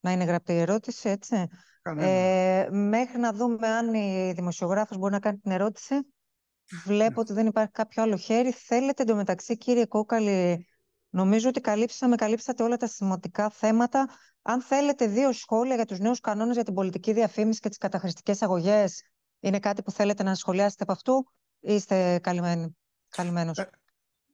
[SPEAKER 1] να είναι γραπτή η ερώτηση, έτσι. Ε, μέχρι να δούμε αν η δημοσιογράφος μπορεί να κάνει την ερώτηση. Βλέπω ναι. ότι δεν υπάρχει κάποιο άλλο χέρι. Θέλετε εντωμεταξύ, κύριε Κόκαλη, νομίζω ότι καλύψαμε, καλύψατε όλα τα σημαντικά θέματα. Αν θέλετε δύο σχόλια για τους νέους κανόνες για την πολιτική διαφήμιση και τις καταχρηστικές αγωγές, είναι κάτι που θέλετε να σχολιάσετε από αυτού, είστε καλυμμένοι. Καλυμμένος. Ε,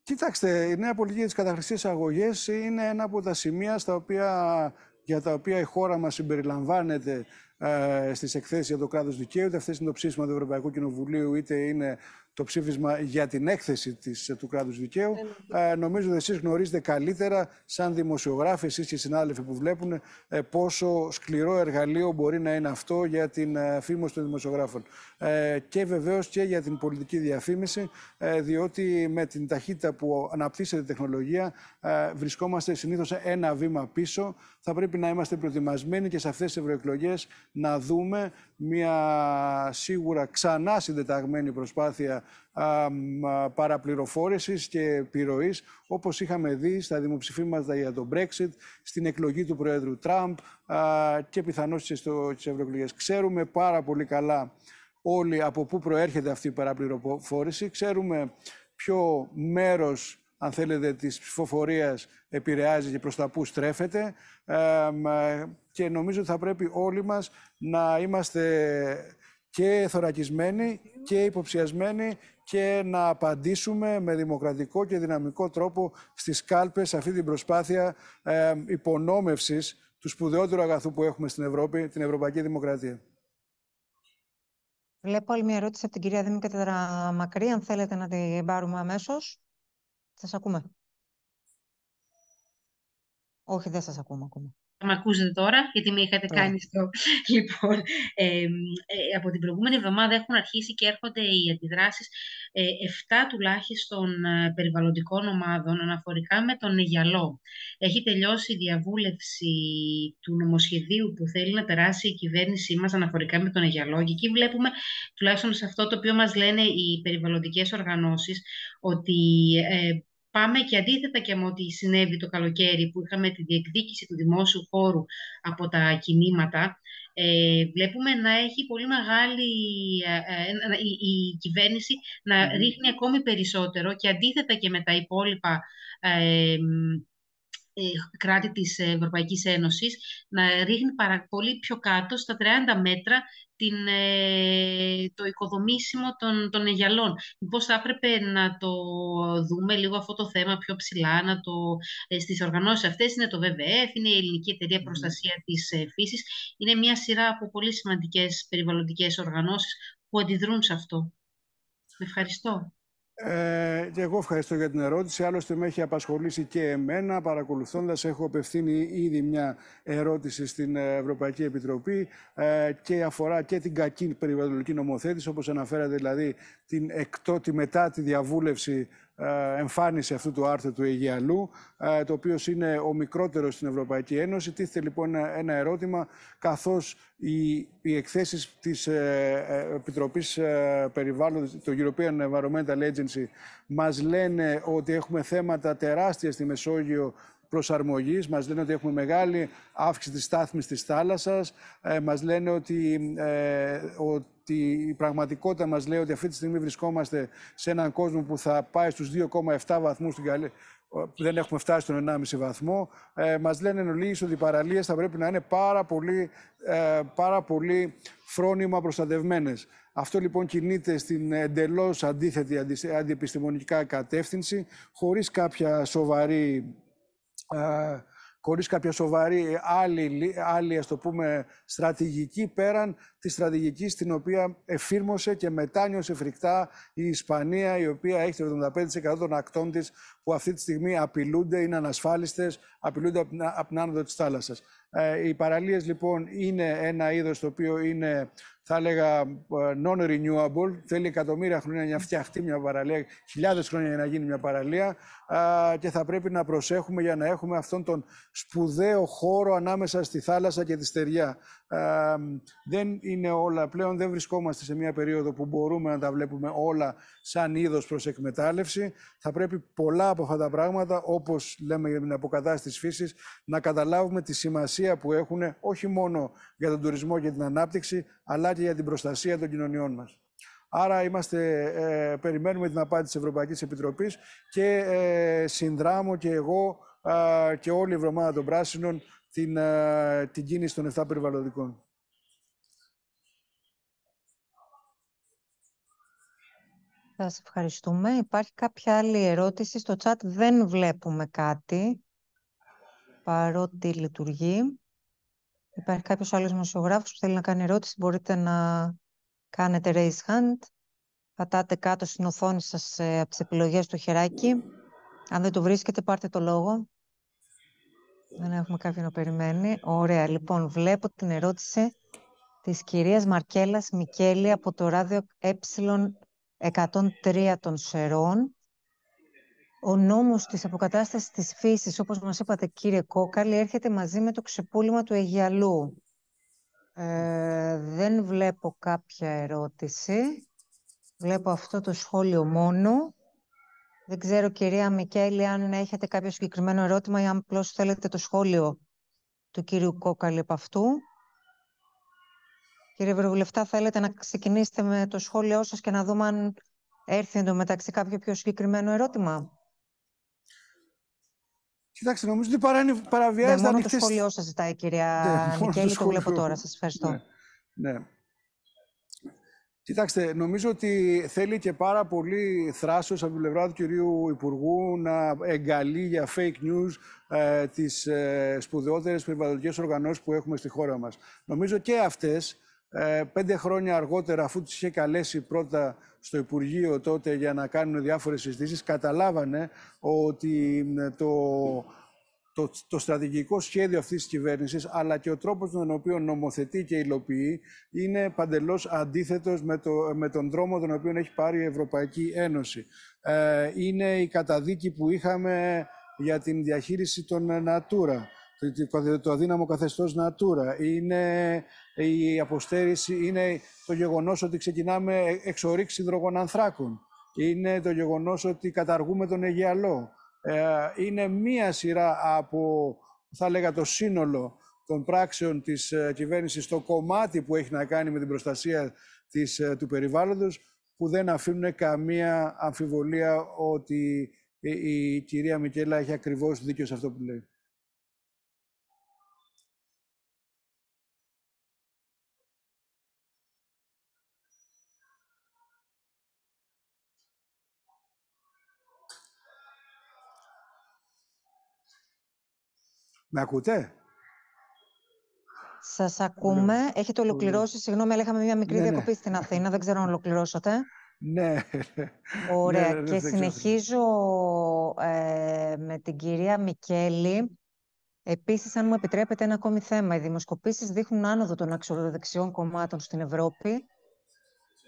[SPEAKER 2] κοιτάξτε, η νέα πολιτική της καταχρηστικής αγωγές είναι ένα από τα σημεία στα οποία για τα οποία η χώρα μας συμπεριλαμβάνεται ε, στις στι εκθέσεις για το κράτος δικαίου, είτε αυτές είναι το ψήφισμα του Ευρωπαϊκού Κοινοβουλίου, είτε είναι το ψήφισμα για την έκθεση της, ε, του κράτους δικαίου. Ε, ναι. ε, νομίζω ότι εσείς γνωρίζετε καλύτερα, σαν δημοσιογράφοι, εσείς και οι συνάδελφοι που βλέπουν, πόσο σκληρό εργαλείο μπορεί να είναι αυτό για την φήμωση των δημοσιογράφων. και βεβαίως και για την πολιτική διαφήμιση, διότι με την ταχύτητα που αναπτύσσεται η τεχνολογία, βρισκόμαστε συνήθως ένα βήμα πίσω. Θα πρέπει να είμαστε προετοιμασμένοι και σε αυτές τις ευρωεκλογές να δούμε μια σίγουρα ξανά συντεταγμένη προσπάθεια παραπληροφόρησης και επιρροής, όπως είχαμε δει στα δημοψηφίματα για τον Brexit, στην εκλογή του Προέδρου Τραμπ και πιθανώς και στις Ξέρουμε πάρα πολύ καλά όλοι από πού προέρχεται αυτή η παραπληροφόρηση. Ξέρουμε ποιο μέρος αν θέλετε, της ψηφοφορίας επηρεάζει και προς τα πού στρέφεται και νομίζω ότι θα πρέπει όλοι μας να είμαστε και θωρακισμένοι και υποψιασμένοι και να απαντήσουμε με δημοκρατικό και δυναμικό τρόπο στις κάλπες αυτή την προσπάθεια ε, υπονόμευσης του σπουδαιότερου αγαθού που έχουμε στην Ευρώπη, την Ευρωπαϊκή Δημοκρατία.
[SPEAKER 1] Βλέπω άλλη μια ερώτηση από την κυρία Δήμη μακρύ. αν θέλετε να την πάρουμε αμέσως. σας ακούμε. Όχι, δεν σας ακούμε ακόμα.
[SPEAKER 3] Με ακούσετε τώρα, γιατί με είχατε κάνει στο... Λοιπόν, ε, από την προηγούμενη εβδομάδα έχουν αρχίσει και έρχονται οι αντιδράσεις ε, 7 τουλάχιστον ε, περιβαλλοντικών ομάδων αναφορικά με τον Αιγιαλό. Έχει τελειώσει η διαβούλευση του νομοσχεδίου που θέλει να περάσει η κυβέρνησή μας αναφορικά με τον Αιγιαλό και εκεί βλέπουμε τουλάχιστον σε αυτό το οποίο μας λένε οι περιβαλλοντικές οργανώσεις ότι ε, Πάμε και αντίθετα και με ό,τι συνέβη το καλοκαίρι που είχαμε τη διεκδίκηση του δημόσιου χώρου από τα κινήματα, ε, βλέπουμε να έχει πολύ μεγάλη ε, ε, η, η, κυβέρνηση να ρίχνει ακόμη περισσότερο και αντίθετα και με τα υπόλοιπα ε, κράτη της Ευρωπαϊκής Ένωσης να ρίχνει παρα, πολύ πιο κάτω στα 30 μέτρα την, ε, το οικοδομήσιμο των, των εγιαλών Πώς θα έπρεπε να το δούμε λίγο αυτό το θέμα πιο ψηλά, να το, ε, στις οργανώσεις αυτές είναι το ΒΒΕΦ, είναι η Ελληνική Εταιρεία Προστασία της Φύσης, είναι μια σειρά από πολύ σημαντικές περιβαλλοντικές οργανώσεις που αντιδρούν σε αυτό. Ευχαριστώ.
[SPEAKER 2] Ε, και εγώ ευχαριστώ για την ερώτηση. Άλλωστε, με έχει απασχολήσει και εμένα. Παρακολουθώντας, έχω απευθύνει ήδη μια ερώτηση στην Ευρωπαϊκή Επιτροπή ε, και αφορά και την κακή περιβαλλοντική νομοθέτηση, όπως αναφέρατε, δηλαδή την εκτότη μετά τη διαβούλευση ε, εμφάνιση αυτού του άρθρου του Αιγιαλού, ε, το οποίος είναι ο μικρότερος στην Ευρωπαϊκή Ένωση. Τίθεται λοιπόν ένα ερώτημα, καθώς οι, οι εκθέσεις της ε, Επιτροπή Περιβάλλοντος, το European Environmental Agency, μας λένε ότι έχουμε θέματα τεράστια στη Μεσόγειο προσαρμογής, μας λένε ότι έχουμε μεγάλη αύξηση της στάθμης της θάλασσας. μας λένε ότι, ότι ότι η πραγματικότητα μας λέει ότι αυτή τη στιγμή βρισκόμαστε σε έναν κόσμο που θα πάει στους 2,7 βαθμούς στην καλή, που δεν έχουμε φτάσει στον 1,5 βαθμό. Ε, μας λένε εν ολίγης ότι οι παραλίες θα πρέπει να είναι πάρα πολύ, ε, πάρα πολύ φρόνημα προστατευμένες. Αυτό λοιπόν κινείται στην εντελώς αντίθετη αντιεπιστημονικά κατεύθυνση, χωρίς κάποια σοβαρή ε, Χωρίς κάποια σοβαρή ε, άλλη, άλλη ας το πούμε, στρατηγική πέραν της στρατηγικής την οποία εφήρμοσε και μετάνιωσε φρικτά η Ισπανία, η οποία έχει το 75% των ακτών της που αυτή τη στιγμή απειλούνται, είναι ανασφάλιστες, απειλούνται από την άνοδο της θάλασσας. Ε, οι παραλίες λοιπόν είναι ένα είδος το οποίο είναι, θα έλεγα, ε, non-renewable. Θέλει εκατομμύρια χρόνια για να φτιαχτεί μια παραλία, χιλιάδες χρόνια για να γίνει μια παραλία ε, και θα πρέπει να προσέχουμε για να έχουμε αυτόν τον σπουδαίο χώρο ανάμεσα στη θάλασσα και τη στεριά. Ε, δεν είναι όλα πλέον, δεν βρισκόμαστε σε μια περίοδο που μπορούμε να τα βλέπουμε όλα σαν είδος προς εκμετάλλευση. Θα πρέπει πολλά από αυτά τα πράγματα, όπως λέμε για την αποκατάσταση φύσης, να καταλάβουμε τη σημασία που έχουν όχι μόνο για τον τουρισμό και την ανάπτυξη, αλλά και για την προστασία των κοινωνιών μας. Άρα είμαστε, ε, περιμένουμε την απάντηση της Ευρωπαϊκής Επιτροπής και ε, συνδράμω και εγώ και όλη η Ευρωμάδα των Πράσινων την, ε, την κίνηση των 7 περιβαλλοντικών.
[SPEAKER 1] Θα σας ευχαριστούμε. Υπάρχει κάποια άλλη ερώτηση στο chat. Δεν βλέπουμε κάτι, παρότι λειτουργεί. Υπάρχει κάποιος άλλος δημοσιογράφος που θέλει να κάνει ερώτηση. Μπορείτε να κάνετε raise hand. Πατάτε κάτω στην οθόνη σας ε, από τις επιλογές του χεράκι. Αν δεν το βρίσκετε, πάρτε το λόγο. Δεν έχουμε κάποιον να περιμένει. Ωραία, λοιπόν, βλέπω την ερώτηση της κυρίας Μαρκέλας Μικέλη από το ράδιο ε103 των Σερών. Ο νόμος της αποκατάστασης της φύσης, όπως μας είπατε κύριε Κόκαλη, έρχεται μαζί με το ξεπούλημα του Αιγιαλού. Ε, δεν βλέπω κάποια ερώτηση. Βλέπω αυτό το σχόλιο μόνο. Δεν ξέρω, κυρία Μικέλη, αν έχετε κάποιο συγκεκριμένο ερώτημα ή αν απλώς θέλετε το σχόλιο του κύριου Κόκαλη από αυτού. Κύριε Ευρωβουλευτά, θέλετε να ξεκινήσετε με το σχόλιο σας και να δούμε αν έρθει εντωμεταξύ κάποιο πιο συγκεκριμένο ερώτημα.
[SPEAKER 2] Κοιτάξτε, νομίζω ότι παρά,
[SPEAKER 1] παραβιάζεται... Ναι, μόνο το σχόλιο σας ζητάει, κυρία ναι, Μικέλη, το, το βλέπω τώρα. Σας ευχαριστώ.
[SPEAKER 2] Ναι, ναι. Κοιτάξτε, νομίζω ότι θέλει και πάρα πολύ θράσος από την πλευρά του κυρίου Υπουργού να εγκαλεί για fake news ε, τις ε, σπουδαιότερες περιβαλλοντικές οργανώσεις που έχουμε στη χώρα μας. Νομίζω και αυτές, ε, πέντε χρόνια αργότερα, αφού τις είχε καλέσει πρώτα στο Υπουργείο τότε για να κάνουν διάφορες συζητήσεις, καταλάβανε ότι ε, το το, το στρατηγικό σχέδιο αυτής της κυβέρνησης, αλλά και ο τρόπος τον οποίο νομοθετεί και υλοποιεί, είναι παντελώς αντίθετος με, το, με τον δρόμο τον οποίο έχει πάρει η Ευρωπαϊκή Ένωση. Ε, είναι η καταδίκη που είχαμε για την διαχείριση των Natura, το, αδύναμο καθεστώς Natura. Είναι η αποστέρηση, είναι το γεγονός ότι ξεκινάμε εξορίξη υδρογονανθράκων. Είναι το γεγονός ότι καταργούμε τον Αιγιαλό. Ε, είναι μία σειρά από, θα λέγα, το σύνολο των πράξεων της ε, κυβέρνησης το κομμάτι που έχει να κάνει με την προστασία της, ε, του περιβάλλοντος που δεν αφήνουν καμία αμφιβολία ότι η, η κυρία Μικέλα έχει ακριβώς δίκιο σε αυτό που λέει. Με ακούτε?
[SPEAKER 1] Σας ακούμε. Έχετε ολοκληρώσει. Συγγνώμη, αλλά είχαμε μια μικρή ναι, ναι. διακοπή στην Αθήνα. Δεν ξέρω αν ολοκληρώσατε. Ναι. Ωραία. Ναι, και συνεχίζω ε, με την κυρία Μικέλη. Επίσης, αν μου επιτρέπετε ένα ακόμη θέμα, οι δημοσκοπήσεις δείχνουν άνοδο των αξιοδεξιών κομμάτων στην Ευρώπη.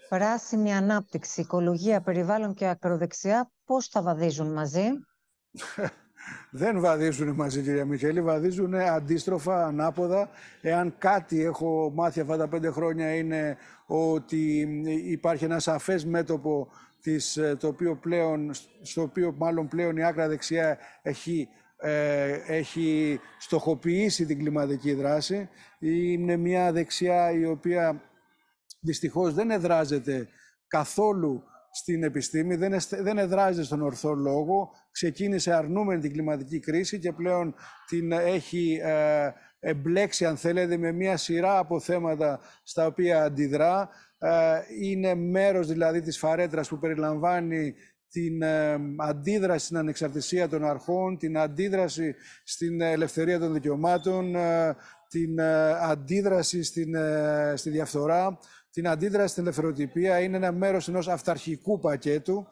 [SPEAKER 1] Πράσινη ανάπτυξη, οικολογία, περιβάλλον και ακροδεξιά, πώς τα βαδίζουν μαζί.
[SPEAKER 2] Δεν βαδίζουν μαζί, κυρία Μιχέλη, βαδίζουν αντίστροφα, ανάποδα. Εάν κάτι έχω μάθει αυτά τα πέντε χρόνια είναι ότι υπάρχει ένα σαφές μέτωπο της, ε, το οποίο πλέον, στο οποίο μάλλον πλέον η άκρα δεξιά έχει, ε, έχει στοχοποιήσει την κλιματική δράση. Είναι μια δεξιά η οποία δυστυχώς δεν εδράζεται καθόλου στην επιστήμη, δεν, δεν εδράζεται στον ορθό λόγο, ξεκίνησε αρνούμενη την κλιματική κρίση και πλέον την έχει ε, εμπλέξει, αν θέλετε, με μια σειρά από θέματα στα οποία αντιδρά. Ε, είναι μέρος δηλαδή της φαρέτρας που περιλαμβάνει την ε, αντίδραση στην ανεξαρτησία των αρχών, την αντίδραση στην ελευθερία των δικαιωμάτων, την αντίδραση στην, στη διαφθορά την αντίδραση στην ελευθεροτυπία είναι ένα μέρος ενός αυταρχικού πακέτου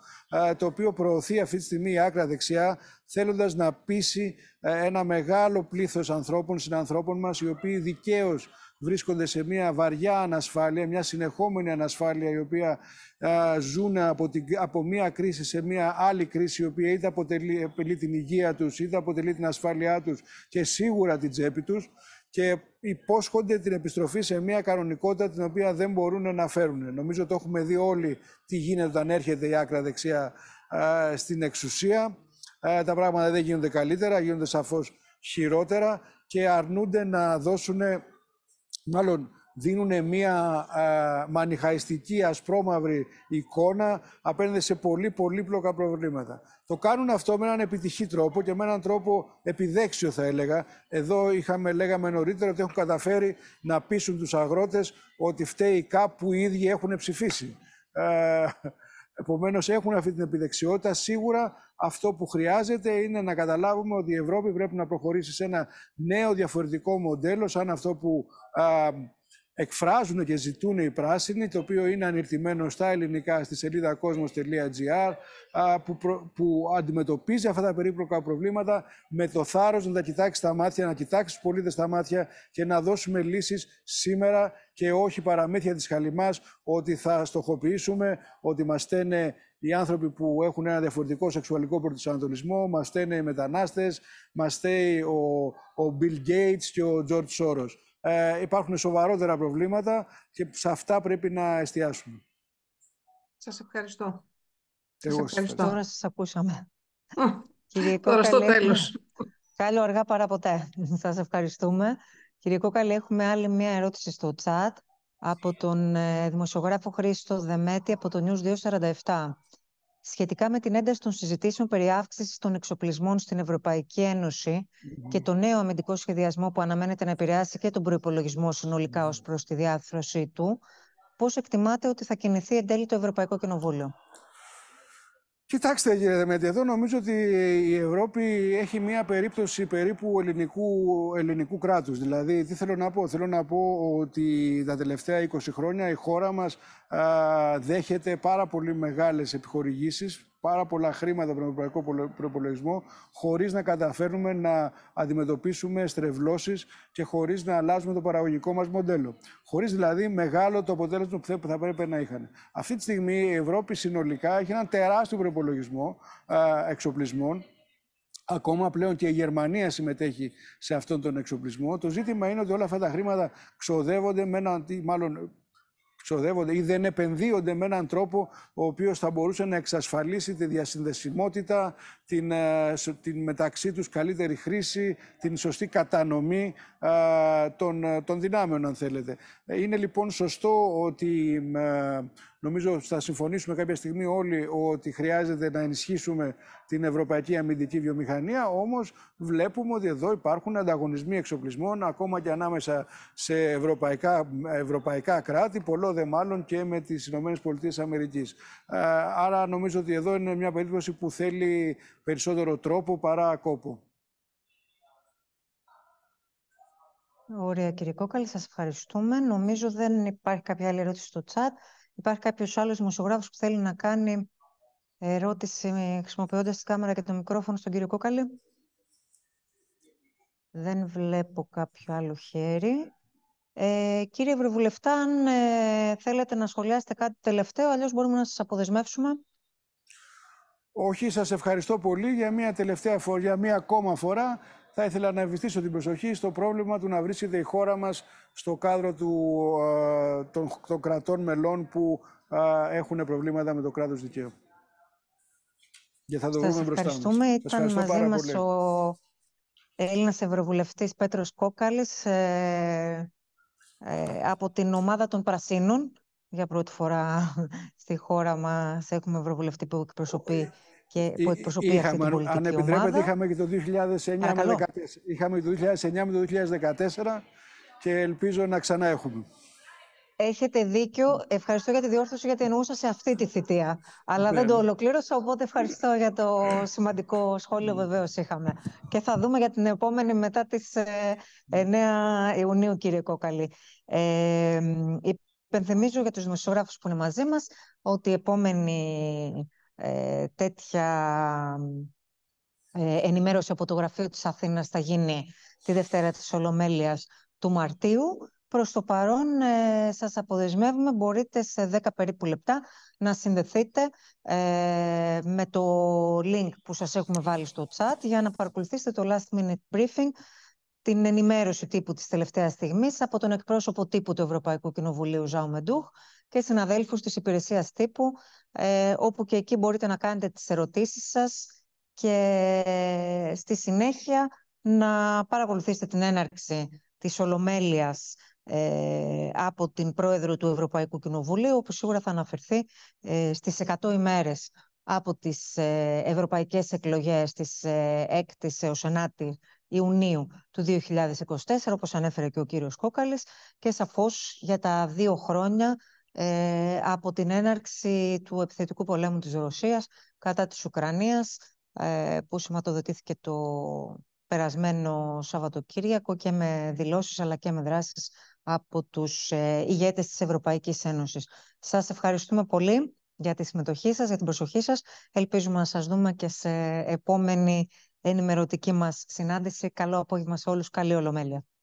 [SPEAKER 2] το οποίο προωθεί αυτή τη στιγμή η άκρα δεξιά θέλοντας να πείσει ένα μεγάλο πλήθος ανθρώπων, συνανθρώπων μας οι οποίοι δικαίως βρίσκονται σε μια βαριά ανασφάλεια, μια συνεχόμενη ανασφάλεια η οποία ζουν από, την, από μια κρίση σε μια άλλη κρίση η οποία είτε αποτελεί, την υγεία τους, είτε αποτελεί την ασφάλειά τους και σίγουρα την τσέπη τους και υπόσχονται την επιστροφή σε μια κανονικότητα την οποία δεν μπορούν να φέρουν. Νομίζω το έχουμε δει όλοι τι γίνεται όταν έρχεται η άκρα δεξιά στην εξουσία. τα πράγματα δεν γίνονται καλύτερα, γίνονται σαφώς χειρότερα και αρνούνται να δώσουν, μάλλον δίνουν μια α, μανιχαϊστική ασπρόμαυρη εικόνα απέναντι σε πολύ πολύπλοκα προβλήματα. Το κάνουν αυτό με έναν επιτυχή τρόπο και με έναν τρόπο επιδέξιο θα έλεγα. Εδώ είχαμε, λέγαμε νωρίτερα ότι έχουν καταφέρει να πείσουν τους αγρότες ότι φταίει κάπου οι ίδιοι έχουν ψηφίσει. Ε, Επομένως, έχουν αυτή την επιδεξιότητα. Σίγουρα αυτό που χρειάζεται είναι να καταλάβουμε ότι η Ευρώπη πρέπει να προχωρήσει σε ένα νέο διαφορετικό μοντέλο, σαν αυτό που α, εκφράζουν και ζητούν οι πράσινοι, το οποίο είναι ανερτημένο στα ελληνικά στη σελίδα κόσμος.gr, που, που αντιμετωπίζει αυτά τα περίπλοκα προβλήματα με το θάρρος να τα κοιτάξεις στα μάτια, να κοιτάξεις τους πολίτες στα μάτια και να δώσουμε λύσεις σήμερα και όχι παραμύθια της χαλιμάς ότι θα στοχοποιήσουμε, ότι μας στένε οι άνθρωποι που έχουν ένα διαφορετικό σεξουαλικό προσανατολισμό, μας στένε οι μετανάστες, μας στέει ο, ο Bill Gates και ο George Soros ε, υπάρχουν σοβαρότερα προβλήματα και σε αυτά πρέπει να εστιάσουμε.
[SPEAKER 1] Σας ευχαριστώ.
[SPEAKER 2] Εγώ σας ευχαριστώ. Τώρα
[SPEAKER 1] σας ακούσαμε. Τώρα στο τέλος. Καλό αργά παρά ποτέ. Σας ευχαριστούμε. Κύριε Κόκαλη, έχουμε άλλη μία ερώτηση στο chat από τον ε, δημοσιογράφο Χρήστο Δεμέτη από το News 247 σχετικά με την ένταση των συζητήσεων περί αύξησης των εξοπλισμών στην Ευρωπαϊκή Ένωση και το νέο αμυντικό σχεδιασμό που αναμένεται να επηρεάσει και τον προπολογισμό συνολικά ως προς τη διάθρωσή του, πώς εκτιμάτε ότι θα κινηθεί εν τέλει το Ευρωπαϊκό Κοινοβούλιο.
[SPEAKER 2] Κοιτάξτε κύριε Δεμέντη, εδώ νομίζω ότι η Ευρώπη έχει μία περίπτωση περίπου ελληνικού, ελληνικού κράτους. Δηλαδή, τι θέλω να πω. Θέλω να πω ότι τα τελευταία 20 χρόνια η χώρα μας δέχεται πάρα πολύ μεγάλες επιχορηγήσεις, πάρα πολλά χρήματα από τον ευρωπαϊκό προπολογισμό, χωρίς να καταφέρνουμε να αντιμετωπίσουμε στρεβλώσεις και χωρίς να αλλάζουμε το παραγωγικό μας μοντέλο. Χωρίς δηλαδή μεγάλο το αποτέλεσμα που θα πρέπει να είχαν. Αυτή τη στιγμή η Ευρώπη συνολικά έχει έναν τεράστιο προπολογισμό εξοπλισμών, Ακόμα πλέον και η Γερμανία συμμετέχει σε αυτόν τον εξοπλισμό. Το ζήτημα είναι ότι όλα αυτά τα χρήματα ξοδεύονται με έναν, μάλλον ξοδεύονται ή δεν επενδύονται με έναν τρόπο ο οποίος θα μπορούσε να εξασφαλίσει τη διασυνδεσιμότητα, την, ε, την μεταξύ τους καλύτερη χρήση, την σωστή κατανομή ε, των, ε, των δυνάμεων αν θέλετε. Είναι λοιπόν σωστό ότι Νομίζω θα συμφωνήσουμε κάποια στιγμή όλοι ότι χρειάζεται να ενισχύσουμε την ευρωπαϊκή αμυντική βιομηχανία. Όμως βλέπουμε ότι εδώ υπάρχουν ανταγωνισμοί εξοπλισμών ακόμα και ανάμεσα σε ευρωπαϊκά, ευρωπαϊκά κράτη, πολλό δε μάλλον και με τις ΗΠΑ. Ε, άρα νομίζω ότι εδώ είναι μια περίπτωση που θέλει περισσότερο τρόπο παρά κόπο.
[SPEAKER 1] Ωραία κύριε Κόκαλη, σας ευχαριστούμε. Νομίζω δεν υπάρχει κάποια άλλη ερώτηση στο chat. Υπάρχει κάποιος άλλος δημοσιογράφος που θέλει να κάνει ερώτηση χρησιμοποιώντας τη κάμερα και το μικρόφωνο στον κύριο Κόκαλη. Δεν βλέπω κάποιο άλλο χέρι. Ε, κύριε Ευρωβουλευτά, αν ε, θέλετε να σχολιάσετε κάτι τελευταίο, αλλιώς μπορούμε να σας αποδεσμεύσουμε.
[SPEAKER 2] Όχι, σας ευχαριστώ πολύ για μια τελευταία φορά, για μια ακόμα φορά θα ήθελα να ευηθήσω την προσοχή στο πρόβλημα του να βρίσκεται η χώρα μας στο κάδρο του, ε, των, κρατών μελών που ε, έχουν προβλήματα με το κράτος δικαίου. Και θα το βρούμε μπροστά μας. Ήταν μαζί μας
[SPEAKER 1] ο Έλληνας Ευρωβουλευτής Πέτρος Κόκαλης ε, ε, από την ομάδα των Πρασίνων. Για πρώτη φορά στη χώρα μας έχουμε Ευρωβουλευτή που εκπροσωπεί και ε, που εκπροσωπεί αυτή την Αν επιτρέπετε, είχαμε
[SPEAKER 2] και το 2009 με, είχαμε το 2009 με το 2014 και ελπίζω να ξανά έχουμε.
[SPEAKER 1] Έχετε δίκιο. Ευχαριστώ για τη διόρθωση γιατί εννοούσα σε αυτή τη θητεία. Αλλά δεν το ολοκλήρωσα, οπότε ευχαριστώ για το σημαντικό σχόλιο βεβαίως είχαμε. Και θα δούμε για την επόμενη μετά τις 9 ε, Ιουνίου, κύριε Κόκαλη. Ε, υπενθυμίζω για τους δημοσιογράφους που είναι μαζί μας ότι η επόμενη ε, τέτοια ε, ενημέρωση από το Γραφείο της Αθήνας θα γίνει τη Δευτέρα της Ολομέλειας του Μαρτίου. Προς το παρόν ε, σας αποδεσμεύουμε, μπορείτε σε 10 περίπου λεπτά να συνδεθείτε ε, με το link που σας έχουμε βάλει στο chat για να παρακολουθήσετε το last minute briefing, την ενημέρωση τύπου της τελευταίας στιγμής από τον εκπρόσωπο τύπου του Ευρωπαϊκού Κοινοβουλίου Ζάου Μεντούχ και συναδέλφους της υπηρεσίας τύπου, ε, όπου και εκεί μπορείτε να κάνετε τις ερωτήσεις σας και ε, στη συνέχεια να παρακολουθήσετε την έναρξη της Ολομέλειας ε, από την Πρόεδρο του Ευρωπαϊκού Κοινοβουλίου, που σίγουρα θα αναφερθεί ε, στις 100 ημέρες από τις ε, ευρωπαϊκές εκλογές της 6ης ε, έως 9 η Ιουνίου του 2024, όπως ανέφερε και ο κύριος Κόκαλης, και σαφώς για τα δύο χρόνια ε, από την έναρξη του επιθετικού πολέμου της Ρωσίας κατά της Ουκρανίας ε, που σηματοδοτήθηκε το περασμένο Σαββατοκύριακο και με δηλώσεις αλλά και με δράσεις από τους ε, ηγέτες της Ευρωπαϊκής Ένωσης. Σας ευχαριστούμε πολύ για τη συμμετοχή σας, για την προσοχή σας. Ελπίζουμε να σας δούμε και σε επόμενη ενημερωτική μας συνάντηση. Καλό απόγευμα σε όλους. Καλή Ολομέλεια.